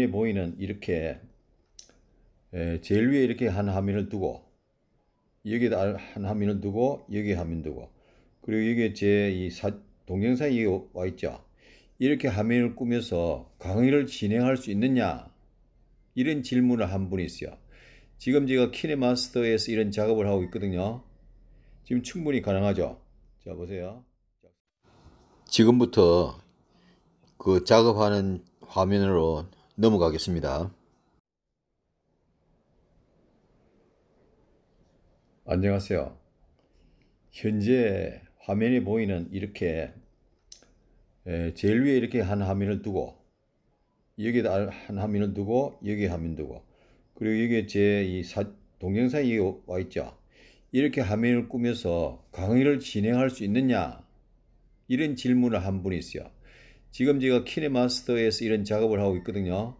화면이 보이는 이렇게 제일 위에 이렇게 한 화면을 두고 여기에한 화면을 두고 여기 화면 두고 그리고 여기에 제이 동영상이 와 있죠. 이렇게 화면을 꾸며서 강의를 진행할 수 있느냐 이런 질문을 한 분이 있어요. 지금 제가 키네마스터에서 이런 작업을 하고 있거든요. 지금 충분히 가능하죠. 자 보세요. 지금부터 그 작업하는 화면으로 넘어가겠습니다. 안녕하세요. 현재 화면에 보이는 이렇게 제일 위에 이렇게 한 화면을 두고 여기다한 화면을 두고 여기 화면 두고 그리고 여기에 제이 동영상이 와 있죠. 이렇게 화면을 꾸며서 강의를 진행할 수 있느냐 이런 질문을 한 분이 있어요. 지금 제가 키네마스터에서 이런 작업을 하고 있거든요.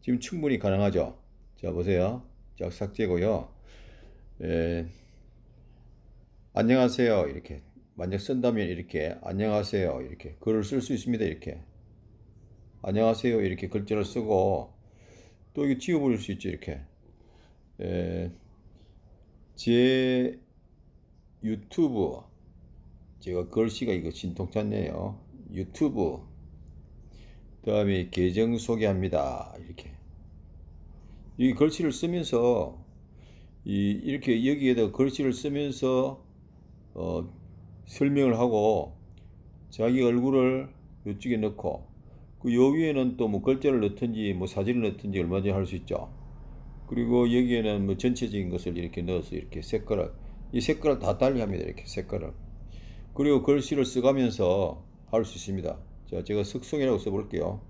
지금 충분히 가능하죠. 자 보세요. 자 삭제고요. 예. 안녕하세요 이렇게 만약 쓴다면 이렇게 안녕하세요 이렇게 글을 쓸 수 있습니다 이렇게 안녕하세요 이렇게 글자를 쓰고 또 이거 지워버릴 수 있죠 이렇게 예, 제 유튜브 제가 글씨가 이거 진통찮네요 유튜브 다음에 계정 소개합니다 이렇게 이 글씨를 쓰면서 이 이렇게 여기에다 글씨를 쓰면서 어, 설명을 하고 자기 얼굴을 이쪽에 넣고 그요 위에는 또 뭐 글자를 넣든지 뭐 사진을 넣든지 얼마든지 할 수 있죠 그리고 여기에는 뭐 전체적인 것을 이렇게 넣어서 이렇게 색깔을 이 색깔을 다 달리 합니다 이렇게 색깔을 그리고 글씨를 쓰가면서 할수 있습니다. 자, 제가 석송이라고 써볼게요.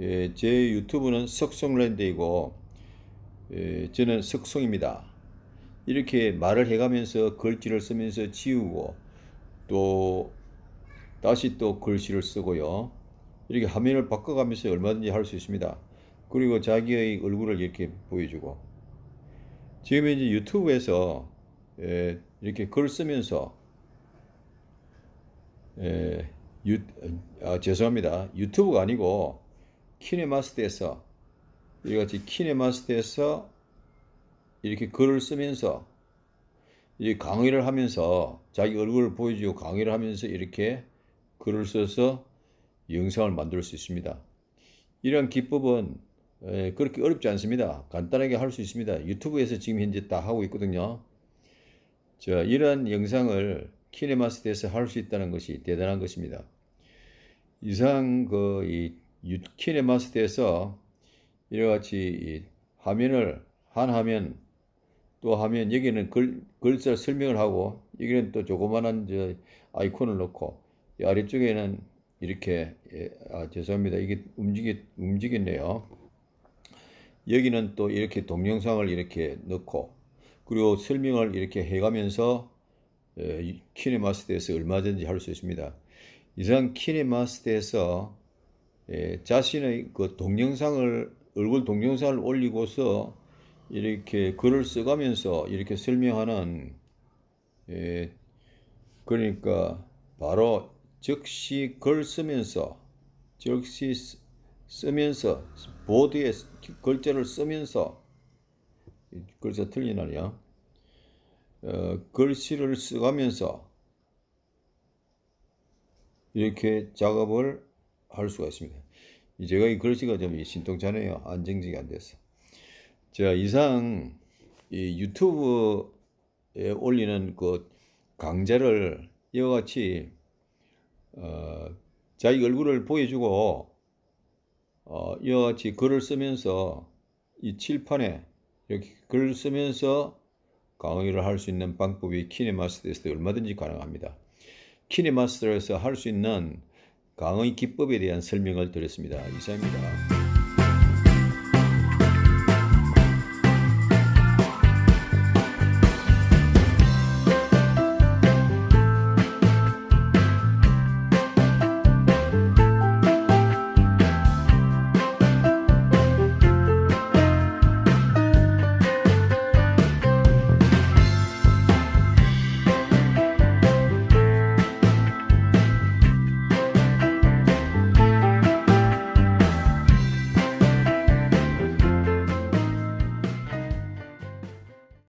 예, 제 유튜브는 석송랜드이고 예, 저는 석송입니다. 이렇게 말을 해가면서 글씨를 쓰면서 지우고 또 다시 또 글씨를 쓰고요. 이렇게 화면을 바꿔가면서 얼마든지 할 수 있습니다. 그리고 자기의 얼굴을 이렇게 보여주고 지금 이제 유튜브에서 예, 이렇게 글 쓰면서 예, 유, 아, 죄송합니다. 유튜브가 아니고 키네마스터에서 이같이 키네마스터에서 이렇게 글을 쓰면서 이 강의를 하면서 자기 얼굴을 보여주고 강의를 하면서 이렇게 글을 써서 영상을 만들 수 있습니다. 이런 기법은 그렇게 어렵지 않습니다. 간단하게 할 수 있습니다. 유튜브에서 지금 현재 다 하고 있거든요. 자, 이런 영상을 키네마스에서 할 수 있다는 것이 대단한 것입니다. 이상 그이 키네마스에서 이와 같이 화면을 한 화면 또 화면 여기는 글, 글자 설명을 하고 여기는 또 조그만한 저 아이콘을 넣고 아래쪽에는 이렇게 예, 아, 죄송합니다 이게 움직이 움직였네요 여기는 또 이렇게 동영상을 이렇게 넣고 그리고 설명을 이렇게 해가면서 예, 키네마스터에서 얼마든지 할 수 있습니다. 이상 키네마스터에서 예, 자신의 그 동영상을 얼굴 동영상을 올리고서 이렇게 글을 써가면서 이렇게 설명하는 예, 그러니까 바로 즉시 글 쓰면서 즉시 쓰면서 보드에 글자를 쓰면서 글자 틀리나요? 어, 글씨를 써가면서 이렇게 작업을 할 수가 있습니다. 제가 이 글씨가 좀 신통찮아요. 안정적이 안 돼서. 자, 이상 이 유튜브에 올리는 그 강좌를 이와 같이 어, 자기 얼굴을 보여주고 어, 이와 같이 글을 쓰면서 이 칠판에 이렇게 글을 쓰면서 강의를 할 수 있는 방법이 키네마스터에서 얼마든지 가능합니다. 키네마스터에서 할 수 있는 강의 기법에 대한 설명을 드렸습니다. 이상입니다.